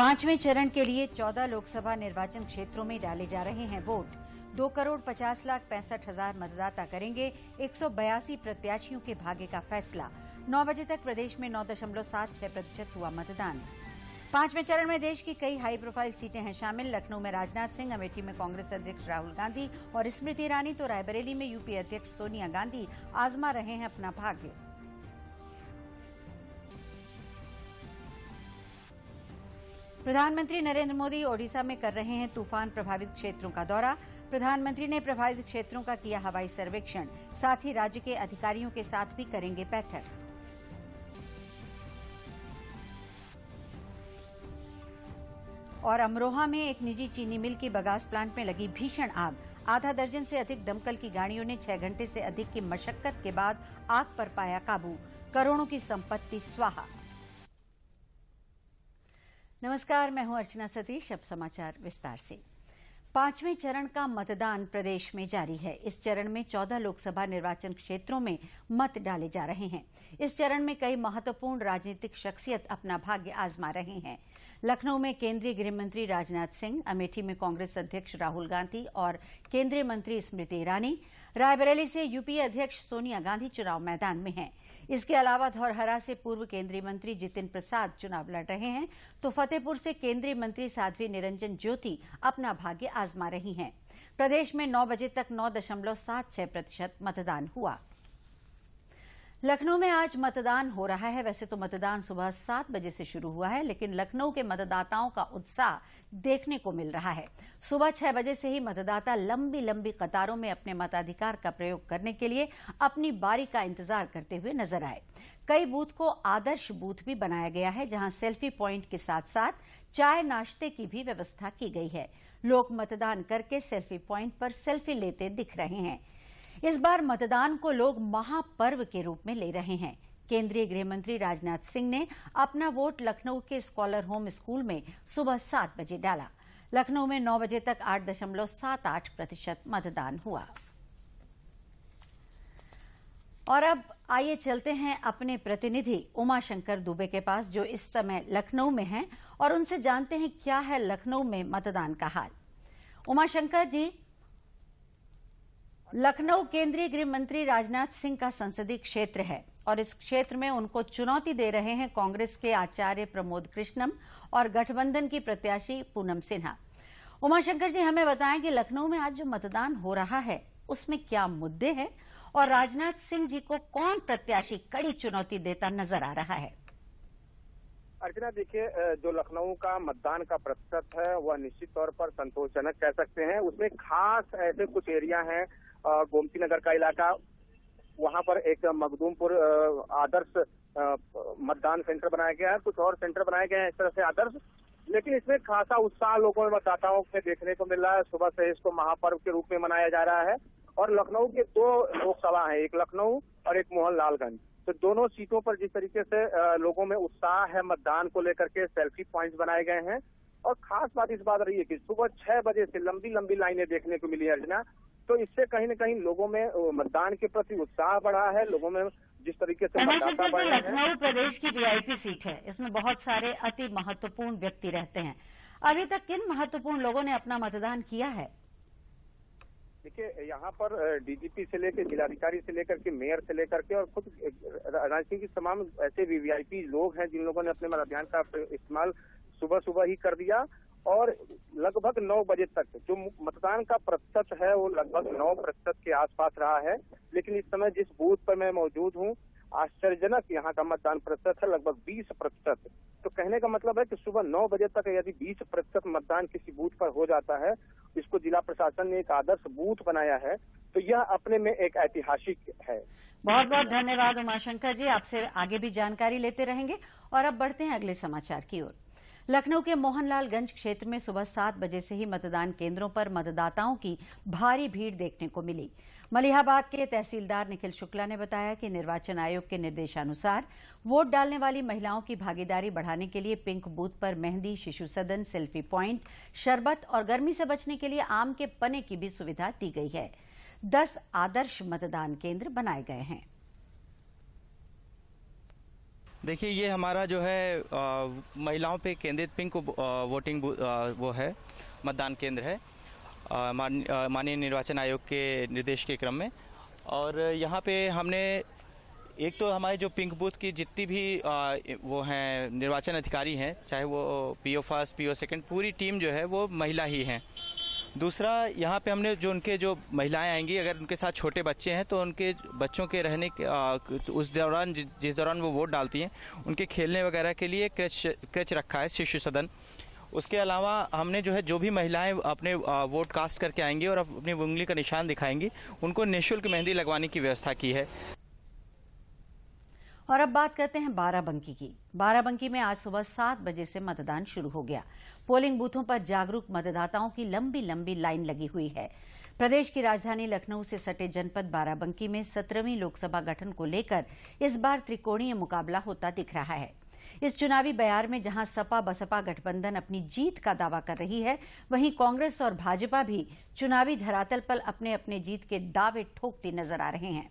पांचवें चरण के लिए चौदह लोकसभा निर्वाचन क्षेत्रों में डाले जा रहे हैं वोट दो करोड़ पचास लाख पैंसठ हजार मतदाता करेंगे एक सौ बयासी प्रत्याशियों के भाग्य का फैसला नौ बजे तक प्रदेश में नौ दशमलव सात छह प्रतिशत हुआ मतदान पांचवें चरण में देश की कई हाई प्रोफाइल सीटें हैं शामिल लखनऊ में राजनाथ सिंह अमेठी में कांग्रेस अध्यक्ष राहुल गांधी और स्मृति ईरानी तो रायबरेली में यूपी अध्यक्ष सोनिया गांधी आजमा रहे हैं अपना भाग्य प्रधानमंत्री नरेंद्र मोदी ओडिशा में कर रहे हैं तूफान प्रभावित क्षेत्रों का दौरा प्रधानमंत्री ने प्रभावित क्षेत्रों का किया हवाई सर्वेक्षण साथ ही राज्य के अधिकारियों के साथ भी करेंगे बैठक और अमरोहा में एक निजी चीनी मिल की बगास प्लांट में लगी भीषण आग आधा दर्जन से अधिक दमकल की गाड़ियों ने छह घंटे से अधिक की मशक्कत के बाद आग पर पाया काबू करोड़ों की संपत्ति स्वाहा नमस्कार मैं हूं अर्चना सतीश अब समाचार विस्तार से पांचवें चरण का मतदान प्रदेश में जारी है इस चरण में चौदह लोकसभा निर्वाचन क्षेत्रों में मत डाले जा रहे हैं इस चरण में कई महत्वपूर्ण राजनीतिक शख्सियत अपना भाग्य आजमा रहे हैं लखनऊ में केंद्रीय गृह मंत्री राजनाथ सिंह अमेठी में कांग्रेस अध्यक्ष राहुल गांधी और केंद्रीय मंत्री स्मृति ईरानी रायबरेली से यूपीए अध्यक्ष सोनिया गांधी चुनाव मैदान में हैं इसके अलावा धौरहरा से पूर्व केंद्रीय मंत्री जितिन प्रसाद चुनाव लड़ रहे हैं तो फतेहपुर से केंद्रीय मंत्री साध्वी निरंजन ज्योति अपना भाग्य आजमा रही हैं प्रदेश में नौ बजे तक नौ दशमलव सात छह प्रतिशत मतदान हुआ लखनऊ में आज मतदान हो रहा है वैसे तो मतदान सुबह सात बजे से शुरू हुआ है लेकिन लखनऊ के मतदाताओं का उत्साह देखने को मिल रहा है सुबह छह बजे से ही मतदाता लंबी लंबी कतारों में अपने मताधिकार का प्रयोग करने के लिए अपनी बारी का इंतजार करते हुए नजर आए कई बूथ को आदर्श बूथ भी बनाया गया है जहां सेल्फी प्वाइंट के साथ साथ चाय नाश्ते की भी व्यवस्था की गई है लोग मतदान करके सेल्फी प्वाइंट पर सेल्फी लेते दिख रहे हैं इस बार मतदान को लोग महापर्व के रूप में ले रहे हैं केंद्रीय गृह मंत्री राजनाथ सिंह ने अपना वोट लखनऊ के स्कॉलर होम स्कूल में सुबह सात बजे डाला लखनऊ में नौ बजे तक आठ दशमलव सात आठ प्रतिशत मतदान हुआ और अब आइए चलते हैं अपने प्रतिनिधि उमाशंकर दुबे के पास जो इस समय लखनऊ में हैं और उनसे जानते हैं क्या है लखनऊ में मतदान का हाल उमाशंकर जी लखनऊ केंद्रीय गृह मंत्री राजनाथ सिंह का संसदीय क्षेत्र है और इस क्षेत्र में उनको चुनौती दे रहे हैं कांग्रेस के आचार्य प्रमोद कृष्णम और गठबंधन की प्रत्याशी पूनम सिन्हा उमाशंकर जी हमें बताएं कि लखनऊ में आज जो मतदान हो रहा है उसमें क्या मुद्दे हैं और राजनाथ सिंह जी को कौन प्रत्याशी कड़ी चुनौती देता नजर आ रहा है अर्चना देखिए जो लखनऊ का मतदान का प्रतिशत है वह निश्चित तौर पर संतोषजनक कह सकते हैं उसमें खास ऐसे कुछ एरिया हैं गोमती नगर का इलाका वहां पर एक मखदूमपुर आदर्श मतदान सेंटर बनाया गया है कुछ और सेंटर बनाए गए हैं इस तरह से आदर्श लेकिन इसमें खासा उत्साह लोगों में मतदाताओं से देखने को मिल रहा है सुबह से इसको महापर्व के रूप में मनाया जा रहा है और लखनऊ के दो लोकसभा हैं एक लखनऊ और एक मोहनलालगंज तो दोनों सीटों पर जिस तरीके से लोगों में उत्साह है मतदान को लेकर के सेल्फी प्वाइंट बनाए गए हैं और खास बात इस बात रही है कि सुबह छह बजे से लंबी लंबी लाइनें देखने को मिली अर्जना तो इससे कहीं न कहीं लोगों में मतदान के प्रति उत्साह बढ़ा है लोगों में जिस तरीके से मतदाता बढ़ा है लखनऊ प्रदेश की वीआईपी सीट है इसमें बहुत सारे अति महत्वपूर्ण व्यक्ति रहते हैं अभी तक किन महत्वपूर्ण लोगों ने अपना मतदान किया है देखिए यहाँ पर डीजीपी से लेकर जिलाधिकारी से लेकर के मेयर से लेकर के और खुद राजनीति की तमाम ऐसे वीवीआईपी लोग हैं जिन लोगों ने अपने मतदान का इस्तेमाल सुबह सुबह ही कर दिया और लगभग नौ बजे तक जो मतदान का प्रतिशत है वो लगभग नौ प्रतिशत के आसपास रहा है लेकिन इस समय जिस बूथ पर मैं मौजूद हूँ आश्चर्यजनक यहाँ का मतदान प्रतिशत है लगभग 20 प्रतिशत तो कहने का मतलब है कि सुबह 9 बजे तक यदि 20 प्रतिशत मतदान किसी बूथ पर हो जाता है इसको जिला प्रशासन ने एक आदर्श बूथ बनाया है तो यह अपने में एक ऐतिहासिक है बहुत बहुत धन्यवाद उमाशंकर जी आपसे आगे भी जानकारी लेते रहेंगे और अब बढ़ते हैं अगले समाचार की ओर लखनऊ के मोहनलालगंज क्षेत्र में सुबह सात बजे से ही मतदान केंद्रों पर मतदाताओं की भारी भीड़ देखने को मिली मलिहाबाद के तहसीलदार निखिल शुक्ला ने बताया कि निर्वाचन आयोग के निर्देशानुसार वोट डालने वाली महिलाओं की भागीदारी बढ़ाने के लिए पिंक बूथ पर मेहंदी शिशु सदन सेल्फी प्वाइंट शरबत और गर्मी से बचने के लिए आम के पने की भी सुविधा दी गई है दस आदर्श मतदान केंद्र बनाए गए हैं देखिए ये हमारा जो है आ, महिलाओं पे केंद्रित पिंक वोटिंग वो है मतदान केंद्र है माननीय निर्वाचन आयोग के निर्देश के क्रम में और यहाँ पे हमने एक तो हमारे जो पिंक बूथ की जितनी भी आ, वो हैं निर्वाचन अधिकारी हैं चाहे वो पीओ फर्स्ट पीओ सेकंड पूरी टीम जो है वो महिला ही हैं दूसरा यहाँ पे हमने जो उनके जो महिलाएं आएंगी अगर उनके साथ छोटे बच्चे हैं तो उनके बच्चों के रहने के आ, तो उस दौरान जिस दौरान वो वोट डालती हैं उनके खेलने वगैरह के लिए क्रच क्रच रखा है शिशु सदन उसके अलावा हमने जो है जो भी महिलाएं अपने वोट कास्ट करके आएंगी और अपनी उंगली का निशान दिखाएंगी उनको निःशुल्क मेहंदी लगवाने की व्यवस्था की है और अब बात करते हैं बाराबंकी की बाराबंकी में आज सुबह सात बजे से मतदान शुरू हो गया पोलिंग बूथों पर जागरूक मतदाताओं की लंबी लंबी लाइन लगी हुई है प्रदेश की राजधानी लखनऊ से सटे जनपद बाराबंकी में सत्रहवीं लोकसभा गठन को लेकर इस बार त्रिकोणीय मुकाबला होता दिख रहा है इस चुनावी बयार में जहां सपा बसपा गठबंधन अपनी जीत का दावा कर रही है वहीं कांग्रेस और भाजपा भी चुनावी धरातल पर अपने अपने जीत के दावे ठोकते नजर आ रहे हैं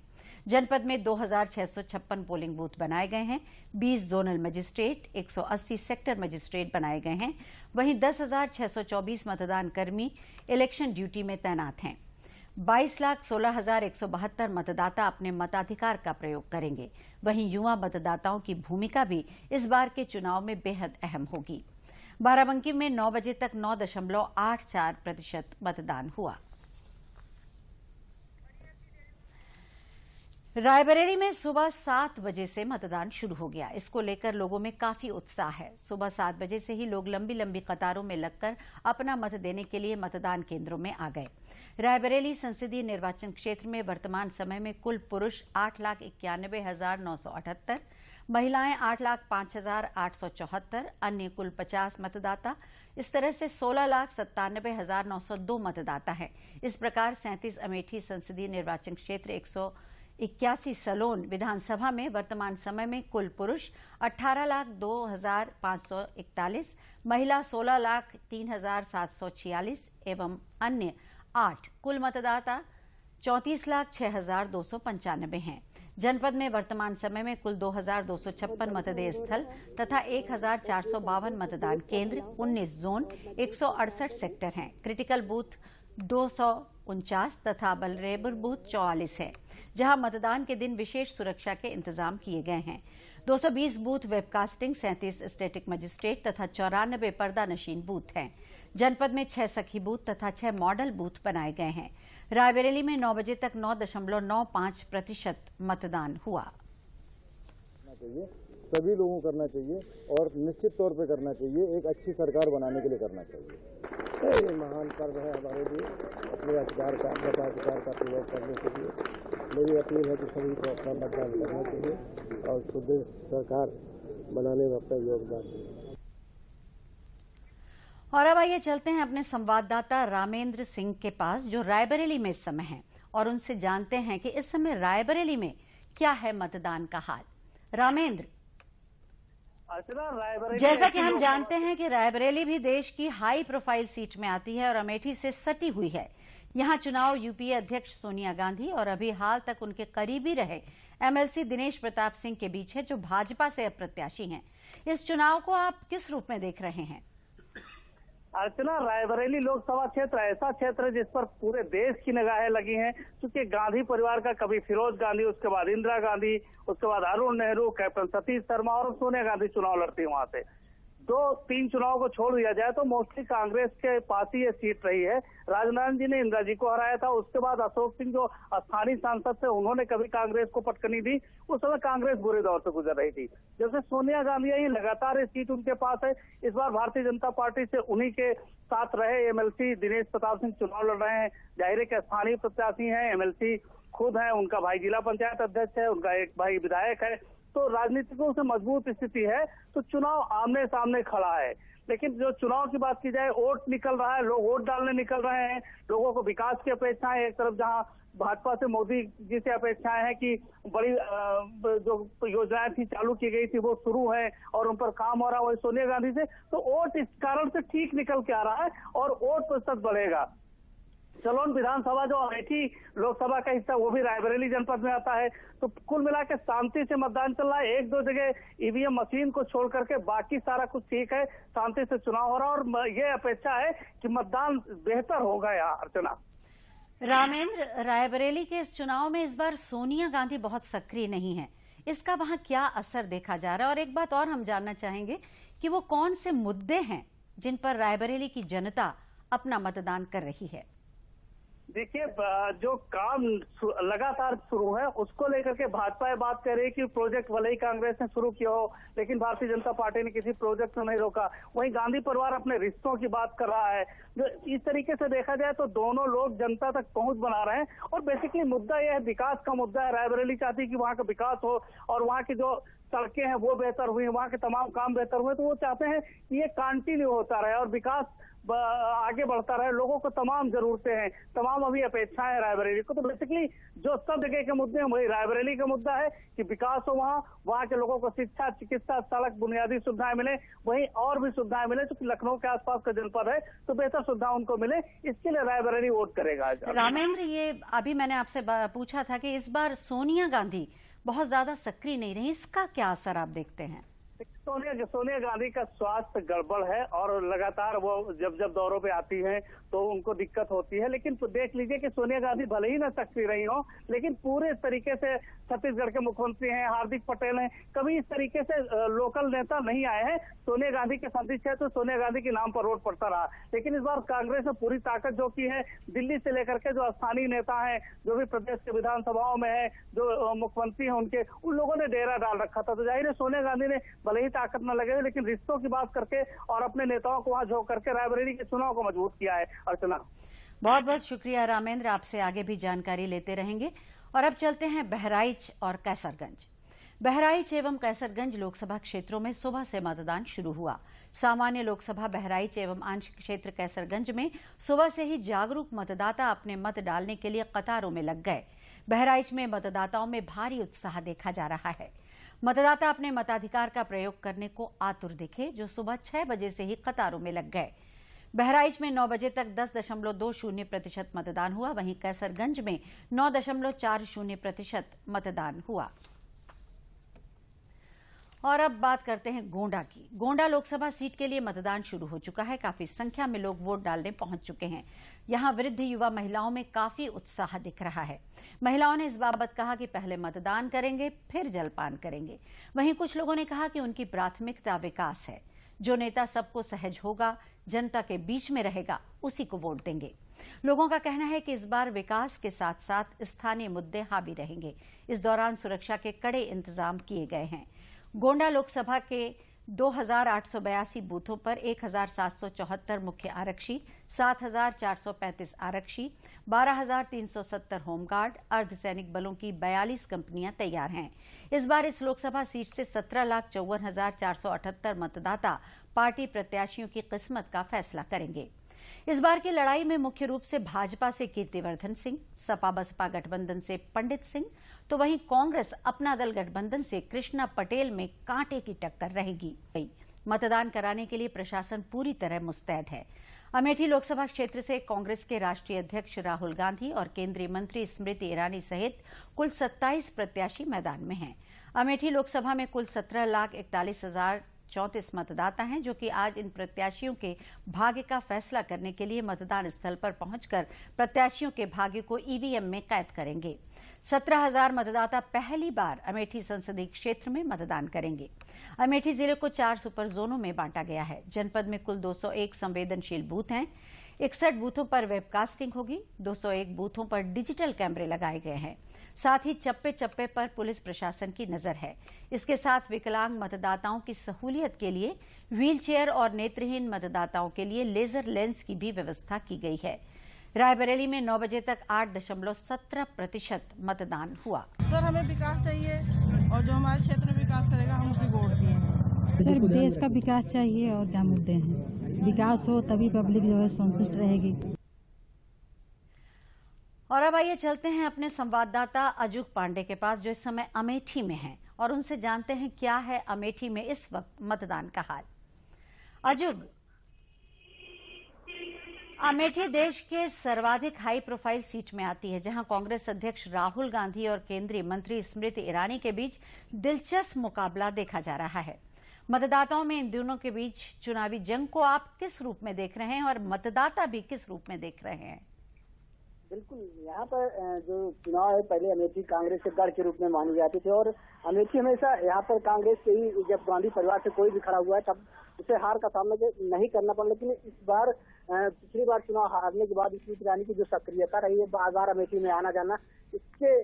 जनपद में दो पोलिंग बूथ बनाए गए हैं 20 जोनल मजिस्ट्रेट 180 सेक्टर मजिस्ट्रेट बनाए गए हैं वहीं 10,624 मतदान कर्मी इलेक्शन ड्यूटी में तैनात हैं बाईस लाख सोलह हजार एक सौ बहत्तर मतदाता अपने मताधिकार का प्रयोग करेंगे वहीं युवा मतदाताओं की भूमिका भी इस बार के चुनाव में बेहद अहम होगी बाराबंकी में 9 बजे तक 9.84 प्रतिशत मतदान हुआ रायबरेली में सुबह सात बजे से मतदान शुरू हो गया इसको लेकर लोगों में काफी उत्साह है सुबह सात बजे से ही लोग लंबी लंबी कतारों में लगकर अपना मत देने के लिए मतदान केंद्रों में आ गए रायबरेली संसदीय निर्वाचन क्षेत्र में वर्तमान समय में कुल पुरुष आठ लाख इक्यानबे हजार नौ सौ अठहत्तर महिलाएं आठ लाख पांच हजार आठ सौ चौहत्तर अन्य कुल पचास मतदाता इस तरह से सोलह लाख सत्तानबे हजार नौ सौ दो मतदाता हैं इस प्रकार सैंतीस अमेठी संसदीय निर्वाचन क्षेत्र एक सौ इक्यासी सलोन विधानसभा में वर्तमान समय में कुल पुरुष अठारह लाख दो हजार पाँच सौ इकतालीस महिला सोलह लाख तीन हजार सात सौ छियालीस एवं अन्य आठ कुल मतदाता चौंतीस लाख छह हजार दो सौ पंचानबे हैं जनपद में वर्तमान समय में कुल 2,256 मतदेय स्थल तथा बावन मतदान केंद्र 19 जोन अड़सठ सेक्टर हैं क्रिटिकल बूथ 200 उनचास तथा बलरेबर बूथ चौवालीस है जहां मतदान के दिन विशेष सुरक्षा के इंतजाम किए गए हैं 220 बूथ वेबकास्टिंग सैंतीस स्टेटिक मजिस्ट्रेट तथा चौरानबे पर्दा नशीन बूथ हैं जनपद में छह सखी बूथ तथा छह मॉडल बूथ बनाए गए हैं रायबरेली में नौ बजे तक नौ दशमलव नौ पांच प्रतिशत मतदान हुआ सभी लोगों को करना चाहिए और निश्चित तौर पर करना चाहिए एक अच्छी सरकार बनाने के लिए करना चाहिए ये महान पर्व है हमारे लिए अपने अधिकार का अपने अधिकार का प्रयोग करने के लिए मेरी अपील है कि सभी को अपना मतदान करने के लिए और सुदृढ़ सरकार बनाने में अपना योगदान दें और अब आइए चलते हैं अपने संवाददाता रामेंद्र सिंह के पास जो रायबरेली में इस समय हैं और उनसे जानते हैं कि इस समय रायबरेली में क्या है मतदान का हाल रामेंद्र जैसा कि हम जानते हैं कि रायबरेली भी देश की हाई प्रोफाइल सीट में आती है और अमेठी से सटी हुई है यहां चुनाव यूपीए अध्यक्ष सोनिया गांधी और अभी हाल तक उनके करीबी रहे एमएलसी दिनेश प्रताप सिंह के बीच है जो भाजपा से प्रत्याशी हैं इस चुनाव को आप किस रूप में देख रहे हैं अर्चना रायबरेली लोकसभा क्षेत्र ऐसा क्षेत्र है जिस पर पूरे देश की निगाहें लगी हैं क्योंकि गांधी परिवार का कभी फिरोज गांधी उसके बाद इंदिरा गांधी उसके बाद अरुण नेहरू कैप्टन सतीश शर्मा और सोनिया गांधी चुनाव लड़ती वहां से दो तो तीन चुनाव को छोड़ दिया जाए तो मोस्टली कांग्रेस के पास ही ये सीट रही है राजनारायण जी ने इंदिरा जी को हराया था उसके बाद अशोक सिंह जो स्थानीय सांसद थे उन्होंने कभी कांग्रेस को पटकनी दी उस समय कांग्रेस बुरे दौर से गुजर रही थी जैसे सोनिया गांधी है लगातार ये सीट उनके पास है इस बार भारतीय जनता पार्टी से उन्हीं के साथ रहे एमएलसी दिनेश प्रताप सिंह चुनाव लड़ रहे हैं जाहिर के स्थानीय प्रत्याशी हैं एमएलसी खुद है उनका भाई जिला पंचायत अध्यक्ष है उनका एक भाई विधायक है तो राजनीतिकों से मजबूत स्थिति है तो चुनाव आमने सामने खड़ा है लेकिन जो चुनाव की बात की जाए वोट निकल रहा है लोग वोट डालने निकल रहे हैं लोगों को विकास की अपेक्षाएं एक तरफ जहां भाजपा से मोदी जी से अपेक्षाएं हैं कि बड़ी जो योजनाएं थी चालू की गई थी वो शुरू है और उन पर काम हो रहा है वही सोनिया गांधी से तो वोट इस कारण से ठीक निकल के आ रहा है और वोट प्रतिशत बढ़ेगा चलोन विधानसभा जो अमेठी लोकसभा का हिस्सा वो भी रायबरेली जनपद में आता है तो कुल मिला के शांति से मतदान चल रहा है एक दो जगह ईवीएम e मशीन को छोड़ करके बाकी सारा कुछ ठीक है शांति से चुनाव हो रहा है और ये अपेक्षा है कि मतदान बेहतर होगा यहाँ अर्चना रामेंद्र रायबरेली के इस चुनाव में इस बार सोनिया गांधी बहुत सक्रिय नहीं है इसका वहां क्या असर देखा जा रहा है और एक बात और हम जानना चाहेंगे कि वो कौन से मुद्दे हैं जिन पर रायबरेली की जनता अपना मतदान कर रही है देखिए जो काम लगातार शुरू है उसको लेकर के भाजपा बात कर रही है कि प्रोजेक्ट भले ही कांग्रेस ने शुरू किया हो लेकिन भारतीय जनता पार्टी ने किसी प्रोजेक्ट को नहीं रोका वहीं गांधी परिवार अपने रिश्तों की बात कर रहा है जो इस तरीके से देखा जाए तो दोनों लोग जनता तक पहुंच बना रहे हैं और बेसिकली मुद्दा यह है विकास का मुद्दा है रायबरेली चाहती है कि वहां का विकास हो और वहां की जो सड़कें हैं वो बेहतर हुई वहां के तमाम काम बेहतर हुए तो वो चाहते हैं कि ये कंटिन्यू होता रहे और विकास आगे बढ़ता रहे लोगों को तमाम जरूरतें हैं तमाम अभी अपेक्षाएं हैं रायबरेली को तो बेसिकली जो सब जगह के मुद्दे हैं वही रायबरेली का मुद्दा है कि विकास हो वहाँ वहाँ के लोगों को शिक्षा चिकित्सा सड़क बुनियादी सुविधाएं मिले वही और भी सुविधाएं मिले चूंकि लखनऊ के आसपास का जनपद है तो बेहतर सुविधा उनको मिले इसके लिए रायबरेली वोट करेगा तो रामेंद्र ये अभी मैंने आपसे पूछा था कि इस बार सोनिया गांधी बहुत ज्यादा सक्रिय नहीं रही इसका क्या असर आप देखते हैं सोनिया सोनिया गांधी का स्वास्थ्य गड़बड़ है और लगातार वो जब जब दौरों पे आती हैं तो उनको दिक्कत होती है लेकिन देख लीजिए कि सोनिया गांधी भले ही ना सकती रही हो लेकिन पूरे तरीके से छत्तीसगढ़ के मुख्यमंत्री हैं हार्दिक पटेल हैं कभी इस तरीके से लोकल नेता नहीं आए हैं सोनिया गांधी के संसदीय है तो सोनिया गांधी के नाम पर रोड पड़ता रहा लेकिन इस बार कांग्रेस ने पूरी ताकत जो की है दिल्ली से लेकर के जो स्थानीय नेता है जो भी प्रदेश के विधानसभाओं में है जो मुख्यमंत्री है उनके उन लोगों ने डेरा डाल रखा था तो जाहिर है सोनिया गांधी ने भले ही ताकत न लगे लेकिन रिश्तों की बात करके और अपने नेताओं को वहां झोंक करके रायबरेली के चुनाव को मजबूत किया है अर्चना बहुत बहुत शुक्रिया रामेंद्र आपसे आगे भी जानकारी लेते रहेंगे और अब चलते हैं बहराइच और कैसरगंज बहराइच एवं कैसरगंज लोकसभा क्षेत्रों में सुबह से मतदान शुरू हुआ सामान्य लोकसभा बहराइच एवं आंशिक क्षेत्र कैसरगंज में सुबह से ही जागरूक मतदाता अपने मत डालने के लिए कतारों में लग गए बहराइच में मतदाताओं में भारी उत्साह देखा जा रहा है मतदाता अपने मताधिकार का प्रयोग करने को आतुर दिखे जो सुबह छह बजे से ही कतारों में लग गए बहराइच में 9 बजे तक दस दशमलव दो शून्य प्रतिशत मतदान हुआ वहीं कैसरगंज में नौ दशमलव चार शून्य प्रतिशत मतदान हुआ और अब बात करते हैं गोंडा की गोंडा लोकसभा सीट के लिए मतदान शुरू हो चुका है काफी संख्या में लोग वोट डालने पहुंच चुके हैं यहां वृद्ध युवा महिलाओं में काफी उत्साह दिख रहा है महिलाओं ने इस बाबत कहा कि पहले मतदान करेंगे फिर जलपान करेंगे वहीं कुछ लोगों ने कहा कि उनकी प्राथमिकता विकास है जो नेता सबको सहज होगा जनता के बीच में रहेगा उसी को वोट देंगे लोगों का कहना है कि इस बार विकास के साथ साथ स्थानीय मुद्दे हावी रहेंगे इस दौरान सुरक्षा के कड़े इंतजाम किए गए हैं गोंडा लोकसभा के 2,882 बूथों पर 1,774 मुख्य आरक्षी 7,435 आरक्षी 12,370 होमगार्ड अर्धसैनिक बलों की 42 कंपनियां तैयार हैं इस बार इस लोकसभा सीट से सत्रह लाख चौवन मतदाता पार्टी प्रत्याशियों की किस्मत का फैसला करेंगे इस बार की लड़ाई में मुख्य रूप से भाजपा से कीर्तिवर्धन सिंह सपा बसपा गठबंधन से पंडित सिंह तो वहीं कांग्रेस अपना दल गठबंधन से कृष्णा पटेल में कांटे की टक्कर रहेगी मतदान कराने के लिए प्रशासन पूरी तरह मुस्तैद है अमेठी लोकसभा क्षेत्र से कांग्रेस के राष्ट्रीय अध्यक्ष राहुल गांधी और केंद्रीय मंत्री स्मृति ईरानी सहित कुल 27 प्रत्याशी मैदान में हैं। अमेठी लोकसभा में कुल सत्रह लाख इकतालीस हजार चौंतीस मतदाता हैं जो कि आज इन प्रत्याशियों के भाग्य का फैसला करने के लिए मतदान स्थल पर पहुंचकर प्रत्याशियों के भाग्य को ईवीएम में कैद करेंगे सत्रह हजार मतदाता पहली बार अमेठी संसदीय क्षेत्र में मतदान करेंगे अमेठी जिले को चार सुपर जोनों में बांटा गया है जनपद में कुल 201 संवेदनशील बूथ हैं इकसठ बूथों पर वेबकास्टिंग होगी 201 बूथों पर डिजिटल कैमरे लगाए गए हैं साथ ही चप्पे चप्पे पर पुलिस प्रशासन की नजर है इसके साथ विकलांग मतदाताओं की सहूलियत के लिए व्हीलचेयर और नेत्रहीन मतदाताओं के लिए लेजर लेंस की भी व्यवस्था की गई है रायबरेली में 9 बजे तक आठ दशमलव सत्रह प्रतिशत मतदान हुआ सर हमें विकास चाहिए और जो हमारे क्षेत्र में विकास करेगा हम उसी वोट दिए सर देश का विकास चाहिए और क्या मुद्दे हैं विकास हो तभी पब्लिक जो है संतुष्ट रहेगी और अब आइए चलते हैं अपने संवाददाता अजूक पांडे के पास जो इस समय अमेठी में हैं और उनसे जानते हैं क्या है अमेठी में इस वक्त मतदान का हाल अजूक अमेठी देश के सर्वाधिक हाई प्रोफाइल सीट में आती है जहां कांग्रेस अध्यक्ष राहुल गांधी और केंद्रीय मंत्री स्मृति ईरानी के बीच दिलचस्प मुकाबला देखा जा रहा है मतदाताओं में इन दोनों के बीच चुनावी जंग को आप किस रूप में देख रहे हैं और मतदाता भी किस रूप में देख रहे हैं बिल्कुल यहाँ पर जो चुनाव है पहले अमेठी कांग्रेस के गढ़ के रूप में मानी जाती थी और अमेठी हमेशा यहाँ पर कांग्रेस से ही जब गांधी परिवार से कोई भी खड़ा हुआ है तब उसे हार का सामना नहीं करना पड़ा लेकिन इस बार पिछली बार चुनाव हारने के बाद स्मृति ईरानी की जो सक्रियता रही है बाजार अमेठी में आना जाना इससे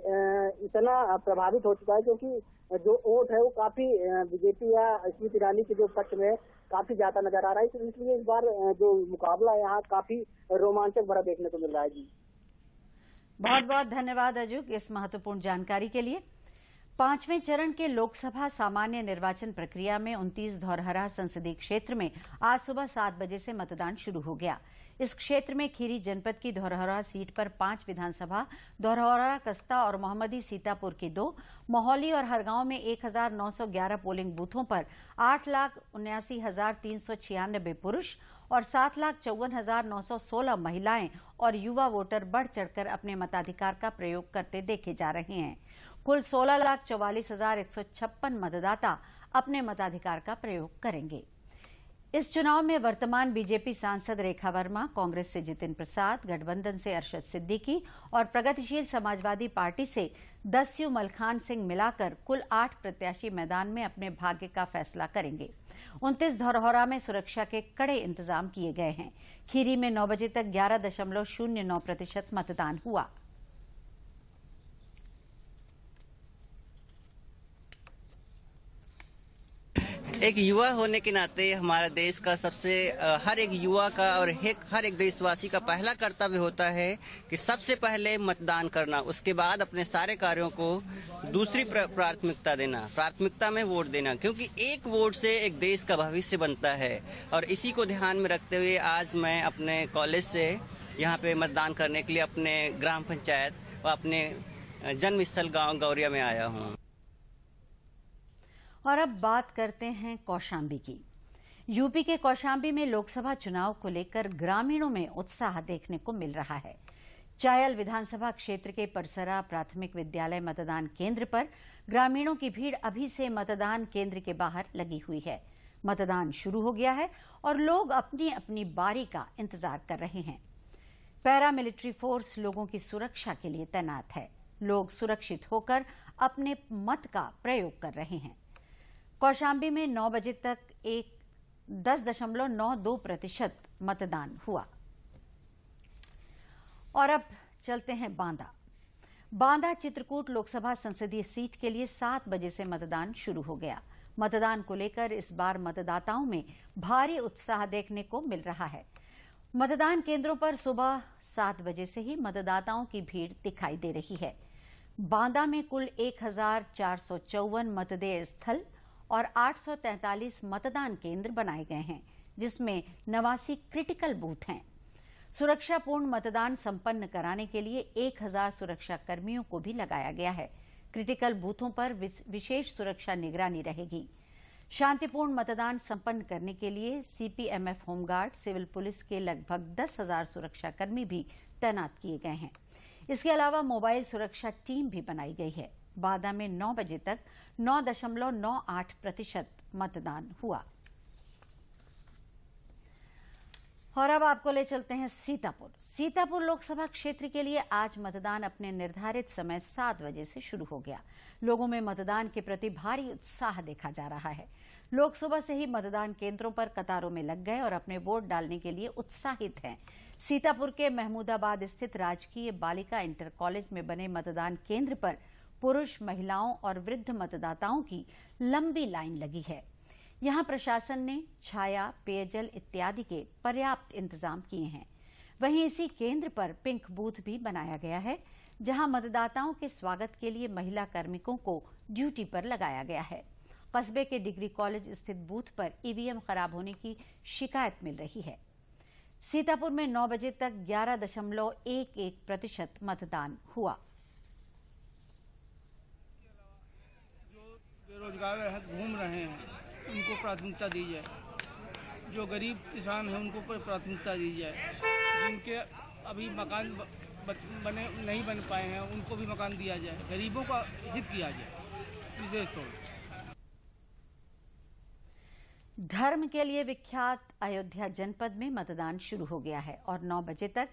इतना प्रभावित हो चुका है क्योंकि जो वोट है वो काफी बीजेपी या स्मृति ईरानी के जो पक्ष में काफी ज्यादा नजर आ रहा है तो इसलिए इस बार जो मुकाबला है यहाँ काफी रोमांचक भरा देखने को मिल रहा है जी बहुत बहुत धन्यवाद अजूक इस महत्वपूर्ण जानकारी के लिए पांचवें चरण के लोकसभा सामान्य निर्वाचन प्रक्रिया में उनतीस धौरहरा संसदीय क्षेत्र में आज सुबह सात बजे से मतदान शुरू हो गया इस क्षेत्र में खीरी जनपद की धौरहरा सीट पर पांच विधानसभा धौरहरा कस्ता और मोहम्मदी सीतापुर की दो मोहली और हरगांव में 1911 पोलिंग बूथों पर आठ लाख उन्यासी हजार तीन सौ छियानबे पुरुष और सात लाख चौवन हजार नौ सौ सोलह महिलाएं और युवा वोटर बढ़ चढ़कर अपने मताधिकार का प्रयोग करते देखे जा रहे हैं कुल सोलह लाख चौवालीस हजार एक सौ छप्पन मतदाता अपने मताधिकार का प्रयोग करेंगे इस चुनाव में वर्तमान बीजेपी सांसद रेखा वर्मा कांग्रेस से जितिन प्रसाद गठबंधन से अरशद सिद्दीकी और प्रगतिशील समाजवादी पार्टी से दस्यू मलखान सिंह मिलाकर कुल आठ प्रत्याशी मैदान में अपने भाग्य का फैसला करेंगे उनतीस धौरहरा में सुरक्षा के कड़े इंतजाम किए गए हैं खीरी में नौ बजे तक ग्यारह दशमलव शून्य नौ प्रतिशत मतदान हुआ एक युवा होने के नाते हमारा देश का सबसे हर एक युवा का और एक हर एक देशवासी का पहला कर्तव्य होता है कि सबसे पहले मतदान करना उसके बाद अपने सारे कार्यों को दूसरी प्राथमिकता देना प्राथमिकता में वोट देना क्योंकि एक वोट से एक देश का भविष्य बनता है और इसी को ध्यान में रखते हुए आज मैं अपने कॉलेज से यहाँ पे मतदान करने के लिए अपने ग्राम पंचायत व अपने जन्म स्थल गाँव गौरिया में आया हूँ और अब बात करते हैं कौशाम्बी की यूपी के कौशाम्बी में लोकसभा चुनाव को लेकर ग्रामीणों में उत्साह देखने को मिल रहा है चायल विधानसभा क्षेत्र के परसरा प्राथमिक विद्यालय मतदान केंद्र पर ग्रामीणों की भीड़ अभी से मतदान केंद्र के बाहर लगी हुई है मतदान शुरू हो गया है और लोग अपनी अपनी बारी का इंतजार कर रहे हैं पैरामिलिट्री फोर्स लोगों की सुरक्षा के लिए तैनात है लोग सुरक्षित होकर अपने मत का प्रयोग कर रहे हैं कौशाम्बी में नौ बजे तक एक दस दशमलव नौ दो प्रतिशत मतदान हुआ और अब चलते हैं बांदा बांदा चित्रकूट लोकसभा संसदीय सीट के लिए सात बजे से मतदान शुरू हो गया मतदान को लेकर इस बार मतदाताओं में भारी उत्साह देखने को मिल रहा है मतदान केंद्रों पर सुबह सात बजे से ही मतदाताओं की भीड़ दिखाई दे रही है बांदा में कुल एक मतदेय स्थल और 843 मतदान केंद्र बनाए गए हैं जिसमें नवासी क्रिटिकल बूथ हैं सुरक्षापूर्ण मतदान संपन्न कराने के लिए 1000 कर्मियों को भी लगाया गया है क्रिटिकल बूथों पर विशेष सुरक्षा निगरानी रहेगी शांतिपूर्ण मतदान संपन्न करने के लिए सीपीएमएफ होमगार्ड सिविल पुलिस के लगभग दस हजार सुरक्षाकर्मी भी तैनात किए गए हैं इसके अलावा मोबाइल सुरक्षा टीम भी बनाई गई है बादा में नौ बजे तक नौ नौ दशमलव आठ प्रतिशत मतदान हुआ और अब आपको ले चलते हैं सीतापुर सीतापुर लोकसभा क्षेत्र के लिए आज मतदान अपने निर्धारित समय सात बजे से शुरू हो गया लोगों में मतदान के प्रति भारी उत्साह देखा जा रहा है लोग सुबह से ही मतदान केंद्रों पर कतारों में लग गए और अपने वोट डालने के लिए उत्साहित हैं सीतापुर के महमूदाबाद स्थित राजकीय बालिका इंटर कॉलेज में बने मतदान केंद्र पर पुरुष महिलाओं और वृद्ध मतदाताओं की लंबी लाइन लगी है यहां प्रशासन ने छाया पेयजल इत्यादि के पर्याप्त इंतजाम किए हैं वहीं इसी केंद्र पर पिंक बूथ भी बनाया गया है जहां मतदाताओं के स्वागत के लिए महिला कार्मिकों को ड्यूटी पर लगाया गया है कस्बे के डिग्री कॉलेज स्थित बूथ पर ईवीएम खराब होने की शिकायत मिल रही है सीतापुर में 9 बजे तक ग्यारह दशमलव एक एक प्रतिशत मतदान हुआ रोजगार घूम रहे हैं उनको प्राथमिकता दी जाए जो गरीब किसान हैं उनको प्राथमिकता दी जाए जिनके अभी मकान बने नहीं बन पाए हैं उनको भी मकान दिया जाए गरीबों का हित किया जाए विशेष तौर धर्म के लिए विख्यात अयोध्या जनपद में मतदान शुरू हो गया है और 9 बजे तक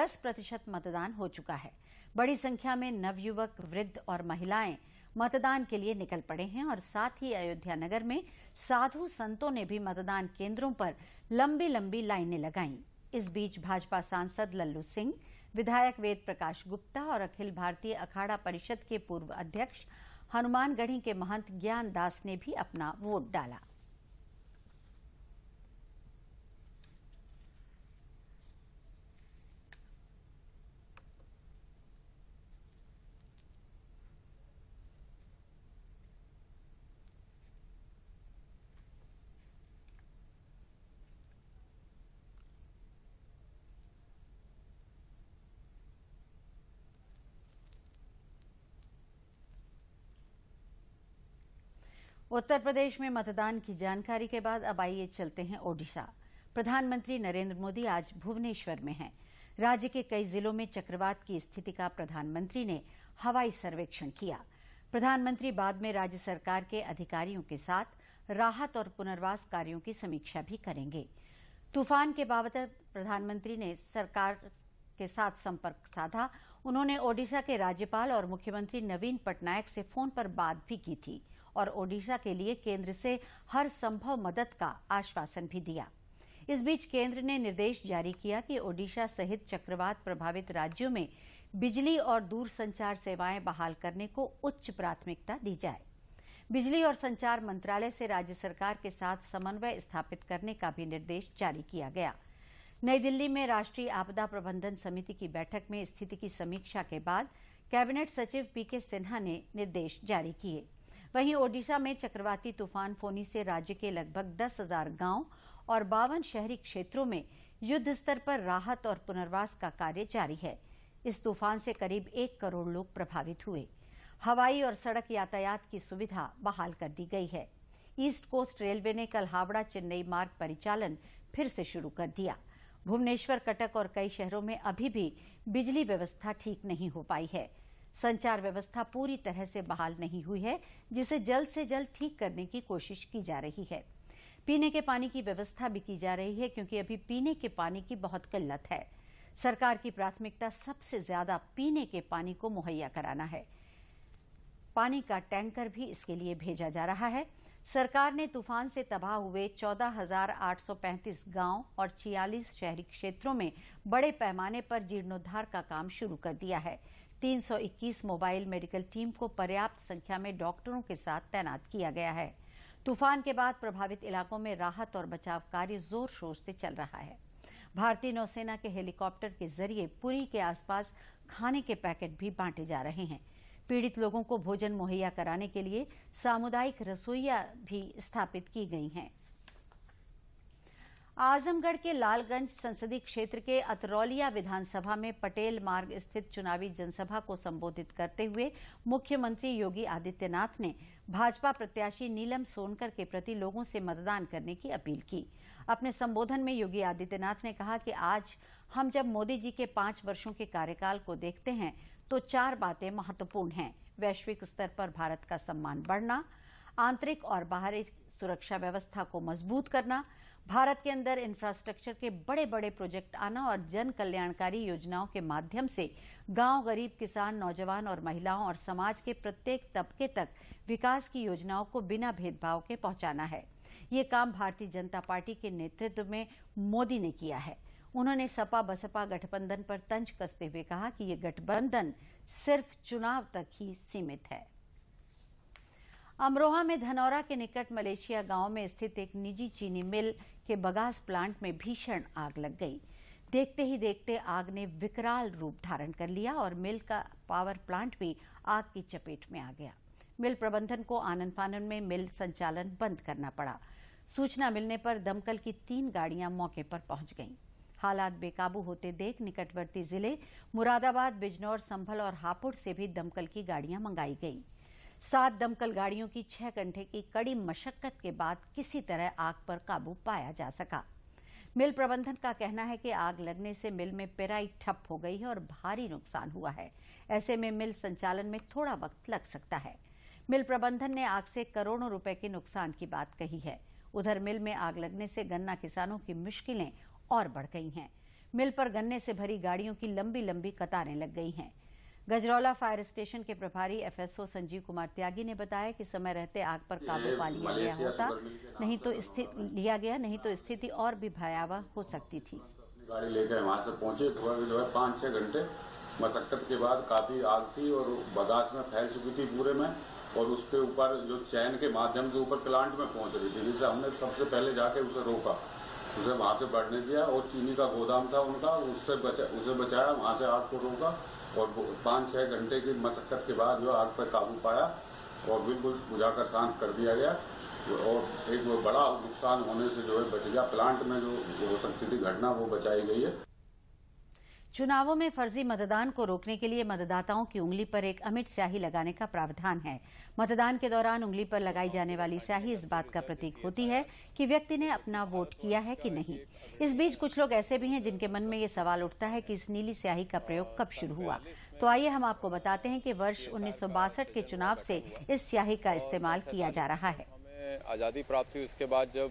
10 प्रतिशत मतदान हो चुका है बड़ी संख्या में नवयुवक वृद्ध और महिलाएं मतदान के लिए निकल पड़े हैं और साथ ही अयोध्या नगर में साधु संतों ने भी मतदान केंद्रों पर लंबी लंबी लाइनें लगाई इस बीच भाजपा सांसद लल्लू सिंह विधायक वेद प्रकाश गुप्ता और अखिल भारतीय अखाड़ा परिषद के पूर्व अध्यक्ष हनुमानगढ़ी के महंत ज्ञान दास ने भी अपना वोट डाला उत्तर प्रदेश में मतदान की जानकारी के बाद अब आइए चलते हैं ओडिशा प्रधानमंत्री नरेंद्र मोदी आज भुवनेश्वर में हैं राज्य के कई जिलों में चक्रवात की स्थिति का प्रधानमंत्री ने हवाई सर्वेक्षण किया प्रधानमंत्री बाद में राज्य सरकार के अधिकारियों के साथ राहत और पुनर्वास कार्यों की समीक्षा भी करेंगे तूफान के बाबत प्रधानमंत्री ने सरकार के साथ संपर्क साधा उन्होंने ओडिशा के राज्यपाल और मुख्यमंत्री नवीन पटनायक से फोन पर बात भी की थी और ओडिशा के लिए केंद्र से हर संभव मदद का आश्वासन भी दिया इस बीच केंद्र ने निर्देश जारी किया कि ओडिशा सहित चक्रवात प्रभावित राज्यों में बिजली और दूरसंचार सेवाएं बहाल करने को उच्च प्राथमिकता दी जाए बिजली और संचार मंत्रालय से राज्य सरकार के साथ समन्वय स्थापित करने का भी निर्देश जारी किया गया नई दिल्ली में राष्ट्रीय आपदा प्रबंधन समिति की बैठक में स्थिति की समीक्षा के बाद कैबिनेट सचिव पीके सिन्हा ने निर्देश जारी किए वहीं ओडिशा में चक्रवाती तूफान फोनी से राज्य के लगभग दस हजार गांव और बावन शहरी क्षेत्रों में युद्ध स्तर पर राहत और पुनर्वास का कार्य जारी है इस तूफान से करीब एक करोड़ लोग प्रभावित हुए हवाई और सड़क यातायात की सुविधा बहाल कर दी गई है ईस्ट कोस्ट रेलवे ने कल हावड़ा चेन्नई मार्ग परिचालन फिर से शुरू कर दिया भुवनेश्वर कटक और कई शहरों में अभी भी बिजली व्यवस्था ठीक नहीं हो पाई है संचार व्यवस्था पूरी तरह से बहाल नहीं हुई है जिसे जल्द से जल्द ठीक करने की कोशिश की जा रही है पीने के पानी की व्यवस्था भी की जा रही है क्योंकि अभी पीने के पानी की बहुत किल्लत है सरकार की प्राथमिकता सबसे ज्यादा पीने के पानी को मुहैया कराना है पानी का टैंकर भी इसके लिए भेजा जा रहा है सरकार ने तूफान से तबाह हुए 14,835 गांव और 46 शहरी क्षेत्रों में बड़े पैमाने पर जीर्णोद्वार का काम शुरू कर दिया है 321 मोबाइल मेडिकल टीम को पर्याप्त संख्या में डॉक्टरों के साथ तैनात किया गया है तूफान के बाद प्रभावित इलाकों में राहत और बचाव कार्य जोर शोर से चल रहा है भारतीय नौसेना के हेलीकॉप्टर के जरिए पुरी के आसपास खाने के पैकेट भी बांटे जा रहे हैं पीड़ित लोगों को भोजन मुहैया कराने के लिए सामुदायिक रसोईया भी स्थापित की गई हैं आजमगढ़ के लालगंज संसदीय क्षेत्र के अतरौलिया विधानसभा में पटेल मार्ग स्थित चुनावी जनसभा को संबोधित करते हुए मुख्यमंत्री योगी आदित्यनाथ ने भाजपा प्रत्याशी नीलम सोनकर के प्रति लोगों से मतदान करने की अपील की अपने संबोधन में योगी आदित्यनाथ ने कहा कि आज हम जब मोदी जी के पांच वर्षों के कार्यकाल को देखते हैं तो चार बातें महत्वपूर्ण हैं वैश्विक स्तर पर भारत का सम्मान बढ़ना आंतरिक और बाहरी सुरक्षा व्यवस्था को मजबूत करना भारत के अंदर इंफ्रास्ट्रक्चर के बड़े बड़े प्रोजेक्ट आना और जन कल्याणकारी योजनाओं के माध्यम से गांव गरीब किसान नौजवान और महिलाओं और समाज के प्रत्येक तबके तक विकास की योजनाओं को बिना भेदभाव के पहुंचाना है ये काम भारतीय जनता पार्टी के नेतृत्व में मोदी ने किया है उन्होंने सपा बसपा गठबंधन पर तंज कसते हुए कहा कि ये गठबंधन सिर्फ चुनाव तक ही सीमित है अमरोहा में धनौरा के निकट मलेशिया गांव में स्थित एक निजी चीनी मिल के बगास प्लांट में भीषण आग लग गई देखते ही देखते आग ने विकराल रूप धारण कर लिया और मिल का पावर प्लांट भी आग की चपेट में आ गया मिल प्रबंधन को आनंद फानन में मिल संचालन बंद करना पड़ा सूचना मिलने पर दमकल की तीन गाड़ियां मौके पर पहुंच गईं हालात बेकाबू होते देख निकटवर्ती जिले मुरादाबाद बिजनौर संभल और हापुड़ से भी दमकल की गाड़ियां मंगाई गईं सात दमकल गाड़ियों की छह घंटे की कड़ी मशक्कत के बाद किसी तरह आग पर काबू पाया जा सका मिल प्रबंधन का कहना है कि आग लगने से मिल में पेराई ठप हो गई है और भारी नुकसान हुआ है ऐसे में मिल संचालन में थोड़ा वक्त लग सकता है मिल प्रबंधन ने आग से करोड़ों रुपए के नुकसान की बात कही है उधर मिल में आग लगने से गन्ना किसानों की मुश्किलें और बढ़ गई हैं मिल पर गन्ने से भरी गाड़ियों की लंबी लंबी कतारें लग गई हैं गजरौला फायर स्टेशन के प्रभारी एफएसओ संजीव कुमार त्यागी ने बताया कि समय रहते आग पर काबू पा लिया गया होता नहीं तो लिया गया नहीं तो स्थिति और भी भयावह हो सकती थी गाड़ी लेकर वहाँ से पहुंचे जो है पाँच छह घंटे मशक्कत के बाद काफी आग थी और बदाश में फैल चुकी थी पूरे में और उसके ऊपर जो चैन के माध्यम से ऊपर प्लांट में पहुंच रही थी जिससे हमने सबसे पहले जाके उसे रोका उसे वहां से बढ़ने दिया और चीनी का गोदाम था उनका उससे बचा उसे बचाया वहां से आग को रोका और पाँच छः घंटे की मशक्कत के बाद जो आग पर काबू पाया और बिल्कुल बुझाकर शांत कर दिया गया और एक बड़ा नुकसान होने से जो है बच गया प्लांट में जो हो सकती थी घटना वो बचाई गई है चुनावों में फर्जी मतदान को रोकने के लिए मतदाताओं की उंगली पर एक अमिट स्याही लगाने का प्रावधान है मतदान के दौरान उंगली पर लगाई जाने वाली स्याही इस बात का प्रतीक होती है कि व्यक्ति ने अपना वोट किया है कि नहीं इस बीच कुछ लोग ऐसे भी हैं जिनके मन में ये सवाल उठता है कि इस नीली स्याही का प्रयोग कब शुरू हुआ तो आइए हम आपको बताते हैं कि वर्ष उन्नीस के चुनाव से इस स्याही का इस्तेमाल किया जा रहा है आजादी प्राप्त हुई उसके बाद जब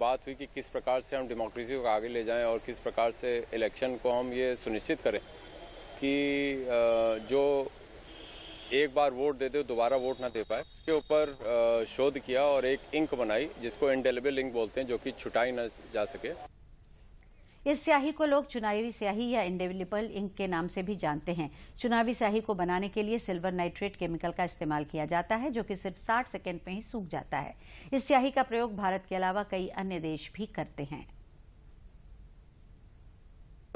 बात हुई कि किस प्रकार से हम डेमोक्रेसी को आगे ले जाएं और किस प्रकार से इलेक्शन को हम ये सुनिश्चित करें कि जो एक बार वोट देते हो दोबारा वोट ना दे पाए उसके ऊपर शोध किया और एक इंक बनाई जिसको इंडेलेबल इंक बोलते हैं जो कि छुटाई ना जा सके इस स्याही को लोग चुनावी स्याही या इंडेविलिबल इंक के नाम से भी जानते हैं चुनावी स्याही को बनाने के लिए सिल्वर नाइट्रेट केमिकल का इस्तेमाल किया जाता है जो कि सिर्फ 60 सेकेंड में ही सूख जाता है इस स्याही का प्रयोग भारत के अलावा कई अन्य देश भी करते हैं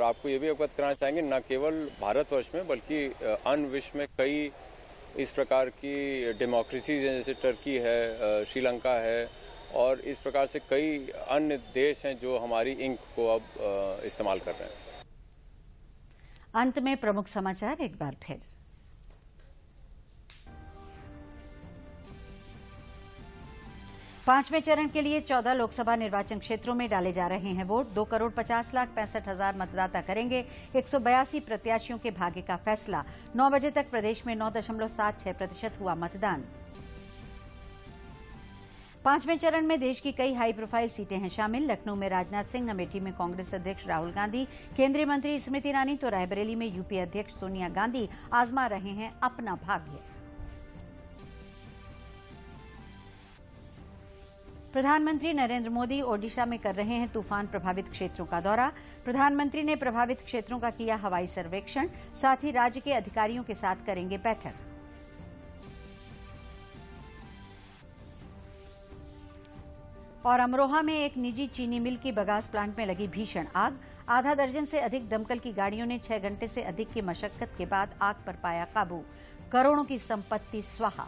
आपको ये भी अवगत कराना चाहेंगे न केवल भारतवर्ष में बल्कि अन्य विश्व में कई इस प्रकार की डेमोक्रेसीज हैं जैसे टर्की है श्रीलंका है और इस प्रकार से कई अन्य देश हैं जो हमारी इंक को अब इस्तेमाल कर रहे हैं अंत में प्रमुख समाचार एक बार फिर पांचवें चरण के लिए चौदह लोकसभा निर्वाचन क्षेत्रों में डाले जा रहे हैं वोट दो करोड़ पचास लाख पैंसठ हजार मतदाता करेंगे एक सौ बयासी प्रत्याशियों के भाग्य का फैसला नौ बजे तक प्रदेश में नौ दशमलव सात छह प्रतिशत हुआ मतदान पांचवें चरण में देश की कई हाई प्रोफाइल सीटें हैं शामिल लखनऊ में राजनाथ सिंह अमेठी में कांग्रेस अध्यक्ष राहुल गांधी केंद्रीय मंत्री स्मृति ईरानी तो रायबरेली में यूपी अध्यक्ष सोनिया गांधी आजमा रहे हैं अपना भाग्य प्रधानमंत्री नरेंद्र मोदी ओडिशा में कर रहे हैं तूफान प्रभावित क्षेत्रों का दौरा प्रधानमंत्री ने प्रभावित क्षेत्रों का किया हवाई सर्वेक्षण साथ ही राज्य के अधिकारियों के साथ करेंगे बैठक और अमरोहा में एक निजी चीनी मिल की बगास प्लांट में लगी भीषण आग आधा दर्जन से अधिक दमकल की गाड़ियों ने छह घंटे से अधिक की मशक्कत के बाद आग पर पाया काबू करोड़ों की संपत्ति स्वाहा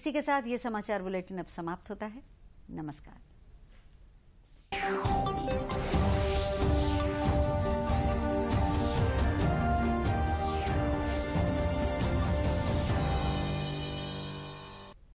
इसी के साथ ये समाचार बुलेटिन अब समाप्त होता है नमस्कार